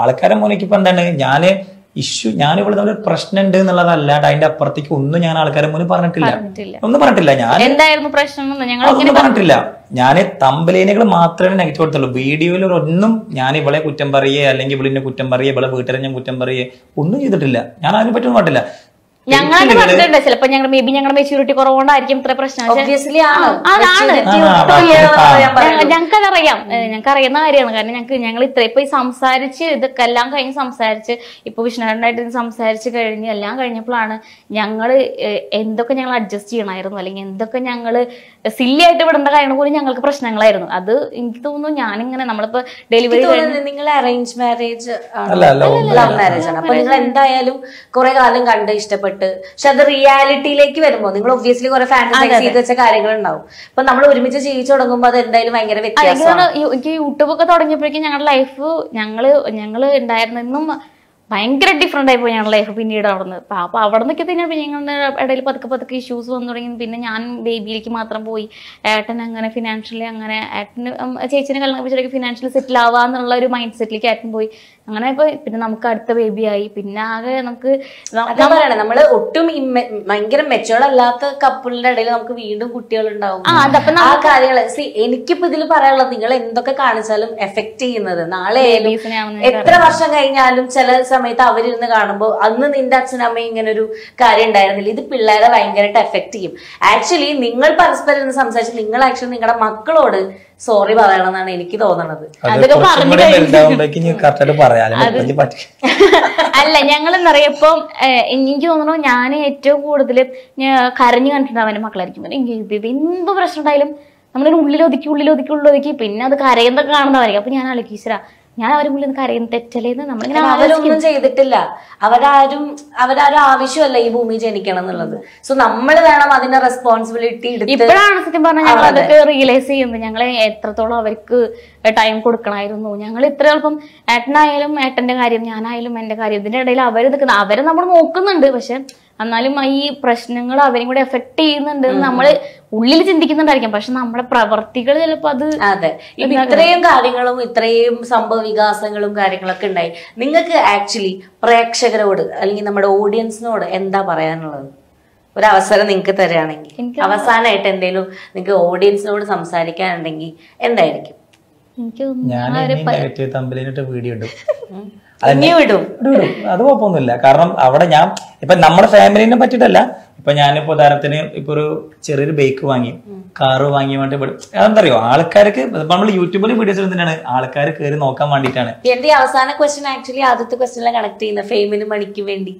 ആൾക്കാരെ ഇപ്പൊ എന്താണ് ഞാന് ഇഷ്യൂ ഞാൻ ഇവിടെ നമ്മൾ പ്രശ്നം ഉണ്ട് എന്നുള്ളതല്ലാണ്ട് അതിന്റെ അപ്പുറത്തേക്ക് ഒന്നും ഞാൻ ആൾക്കാരെ മുന്നിൽ പറഞ്ഞിട്ടില്ല ഒന്നും പറഞ്ഞിട്ടില്ല ഞാൻ എന്തായിരുന്നു പ്രശ്നം അതൊന്നും പറഞ്ഞിട്ടില്ല ഞാൻ തമ്പലേനകൾ മാത്രമേ നെഗറ്റീവ് കൊടുത്തുള്ളൂ വീഡിയോയിൽ ഒന്നും ഞാൻ ഇവളെ കുറ്റം പറയേ അല്ലെങ്കിൽ ഇവളിന്റെ കുറ്റം പറയേ ഇവളെ വീട്ടുകാരെ ഞാൻ കുറ്റം പറയേ ഒന്നും ചെയ്തിട്ടില്ല ഞാൻ അതിനെ പറ്റി ഒന്നും പറഞ്ഞിട്ടില്ല ഞങ്ങളത് പറഞ്ഞിട്ടുണ്ട് ചിലപ്പോ ഞങ്ങൾ മേ ബി ഞങ്ങളുടെ മെച്യൂരിറ്റി കുറവുകൊണ്ടായിരിക്കും ഇത്ര പ്രശ്നം അതാണ് ഞങ്ങൾക്കതറിയാം ഞങ്ങൾക്ക് അറിയുന്ന കാര്യമാണ് കാരണം ഞങ്ങൾക്ക് ഞങ്ങൾ ഇത്ര ഇപ്പൊ സംസാരിച്ച് ഇതൊക്കെ എല്ലാം കഴിഞ്ഞ് സംസാരിച്ച് ഇപ്പൊ വിഷ്ണുനാഥനായിട്ട് സംസാരിച്ച് കഴിഞ്ഞ് എല്ലാം കഴിഞ്ഞപ്പോഴാണ് ഞങ്ങൾ എന്തൊക്കെ ഞങ്ങൾ അഡ്ജസ്റ്റ് ചെയ്യണമായിരുന്നു അല്ലെങ്കിൽ എന്തൊക്കെ ഞങ്ങൾ സില്ലി ആയിട്ട് വിടേണ്ട കാര്യങ്ങൾ പോലും ഞങ്ങൾക്ക് പ്രശ്നങ്ങളായിരുന്നു അത് എനിക്ക് തോന്നുന്നു ഞാനിങ്ങനെ നമ്മളിപ്പോ ഡെലിവറി നിങ്ങൾ അറേഞ്ച് മാരേജ് ലവ് മാരേജ് ആണ് അപ്പൊ നിങ്ങൾ എന്തായാലും കുറെ കാലം കണ്ട് ഇഷ്ടപ്പെട്ടു ബുദ്ധിമുട്ട് പക്ഷെ അത് റിയാലിറ്റിയിലേക്ക് വരുമ്പോൾ നിങ്ങൾ ഒബ്വിയസ്ലി കുറെ ഫാൻറ്റസൈസ് വെച്ച കാര്യങ്ങൾ ഉണ്ടാവും അപ്പൊ നമ്മൾ ഒരുമിച്ച് ജീവിച്ചു തുടങ്ങുമ്പോൾ അത് എന്തായാലും ഭയങ്കര വ്യത്യാസമാണ് എനിക്ക് യൂട്യൂബ് ഒക്കെ തുടങ്ങിയപ്പോഴേക്കും ഞങ്ങളുടെ ലൈഫ് ഞങ്ങള് ഞങ്ങള് ഉണ്ടായിരുന്നെന്നും ഭയങ്കര ഡിഫറെൻ്റ് ആയി പോയി ലൈഫ് പിന്നീട് അവിടെ നിന്ന് അപ്പോൾ അവിടെ നിന്നൊക്കെ പിന്നെ ഞങ്ങളുടെ ഇടയിൽ പതുക്കെ പതുക്കെ ഇഷ്യൂസ് വന്നു തുടങ്ങി പിന്നെ ഞാൻ ബേബിയിലേക്ക് മാത്രം പോയി ഏട്ടൻ അങ്ങനെ ഫിനാൻഷ്യലി അങ്ങനെ ഏട്ടന് ചേച്ചിനെ കല്യാണം കഴിച്ചിട്ടൊക്കെ ഫിനാൻഷ്യൽ സെറ്റിൽ ആവാന്നുള്ള ഒരു മൈൻഡ് സെറ്റിലേക്ക് ഏട്ടൻ പോയി അങ്ങനെ പോയി പിന്നെ നമുക്ക് അടുത്ത ബേബിയായി പിന്നെ ആകെ നമുക്ക് നമ്മൾ ഒട്ടും ഭയങ്കര മെച്ചുവർ അല്ലാത്ത കപ്പിളിന്റെ ഇടയിൽ നമുക്ക് വീണ്ടും കുട്ടികളുണ്ടാവും ആ കാര്യങ്ങൾ സി എനിക്കിപ്പോ ഇതിൽ പറയാനുള്ളത് നിങ്ങൾ എന്തൊക്കെ കാണിച്ചാലും എഫക്ട് ചെയ്യുന്നത് നാളെ എത്ര വർഷം കഴിഞ്ഞാലും ചില സമയത്ത് അവരിരുന്ന് കാണുമ്പോൾ അന്ന് നിന്റെ അച്ഛനമ്മയും ഇങ്ങനെ ഒരു കാര്യം ഉണ്ടായിരുന്നില്ല ഇത് പിള്ളേരെ ഭയങ്കരമായിട്ട് എഫക്ട് ചെയ്യും ആക്ച്വലി നിങ്ങൾ പരസ്പരം ഇരുന്ന് സംസാരിച്ച് നിങ്ങൾ ആക്ച്വലി നിങ്ങളുടെ മക്കളോട് സോറി പറയണമെന്നാണ് എനിക്ക് തോന്നണത് അല്ല ഞങ്ങൾ എന്നറിയപ്പം എനിക്ക് തോന്നുന്നു ഞാൻ ഏറ്റവും കൂടുതൽ കരഞ്ഞു കണ്ടിട്ടുണ്ട് അവന്റെ മക്കളായിരിക്കും എനിക്ക് എന്ത് പ്രശ്നം ഉണ്ടായാലും നമ്മളിങ്ങനെ ഉള്ളിലൊതുക്കി ഉള്ളിലൊതുക്കി ഉള്ളിലൊതുക്കി പിന്നെ അത് കരയുന്നൊക്കെ കാണുന്നവരായിരിക്കും അപ്പൊ ഞാൻ ആലോചിച്ചരാ ഞാൻ അവരെ മുന്നിൽ കരയുന്ന തെറ്റലേന്ന് നമ്മൾ അവരൊന്നും ചെയ്തിട്ടില്ല അവരാരും അവരാരും ആവശ്യമല്ല ഈ ഭൂമി ജനിക്കണം എന്നുള്ളത് സോ നമ്മൾ വേണം അതിന്റെ റെസ്പോൺസിബിലിറ്റി ഇപ്പോഴാണ് സത്യം പറഞ്ഞാൽ ഞങ്ങൾ അതൊക്കെ റിയലൈസ് ചെയ്യുന്നത് ഞങ്ങൾ എത്രത്തോളം അവർക്ക് ടൈം കൊടുക്കണമായിരുന്നു ഞങ്ങൾ ഇത്ര ചിലപ്പം ഏട്ടനായാലും ഏട്ടന്റെ കാര്യം ഞാനായാലും എന്റെ കാര്യം ഇതിന്റെ ഇടയിൽ അവർ നിൽക്കുന്നത് അവരെ നമ്മൾ നോക്കുന്നുണ്ട് പക്ഷെ എന്നാലും ഈ പ്രശ്നങ്ങൾ അവരും കൂടെ എഫക്ട് ചെയ്യുന്നുണ്ട് നമ്മൾ ഉള്ളിൽ ചിന്തിക്കുന്നുണ്ടായിരിക്കും പക്ഷെ നമ്മുടെ പ്രവർത്തികൾ ചിലപ്പോൾ അത് അതെ ഇത്രയും കാര്യങ്ങളും ഇത്രയും സംഭവ വികാസങ്ങളും കാര്യങ്ങളൊക്കെ ഉണ്ടായി നിങ്ങൾക്ക് ആക്ച്വലി പ്രേക്ഷകരോട് അല്ലെങ്കിൽ നമ്മുടെ ഓഡിയൻസിനോട് എന്താ പറയാനുള്ളത് ഒരു അവസരം നിങ്ങൾക്ക് തരാണെങ്കിൽ അവസാനമായിട്ട് എന്തെങ്കിലും നിങ്ങൾക്ക് ഓഡിയൻസിനോട് സംസാരിക്കാനുണ്ടെങ്കിൽ എന്തായിരിക്കും ഞാൻ വീഡിയോ ഇടും അത് കുഴപ്പമൊന്നുമില്ല കാരണം അവിടെ ഞാൻ ഇപ്പൊ നമ്മുടെ ഫാമിലിനെ പറ്റിട്ടല്ല ഇപ്പൊ ഞാനിപ്പോ ഉദാഹരണത്തിന് ഇപ്പൊ ഒരു ചെറിയൊരു ബൈക്ക് വാങ്ങി കാറ് വാങ്ങി വേണ്ടി അതെന്തറിയോ ആൾക്കാർക്ക് നമ്മൾ യൂട്യൂബിലും വീഡിയോസ് എന്തിനാണ് ആൾക്കാർ കയറി നോക്കാൻ വേണ്ടിട്ടാണ് എന്റെ അവസാന ക്വസ്റ്റ്യൻ ആക്ച്വലി ആദ്യത്തെ ക്വസ്റ്റ്യനിലെ കണക്ട് ചെയ്യുന്ന ഫെയിമിന് മണിക്ക് വേണ്ടി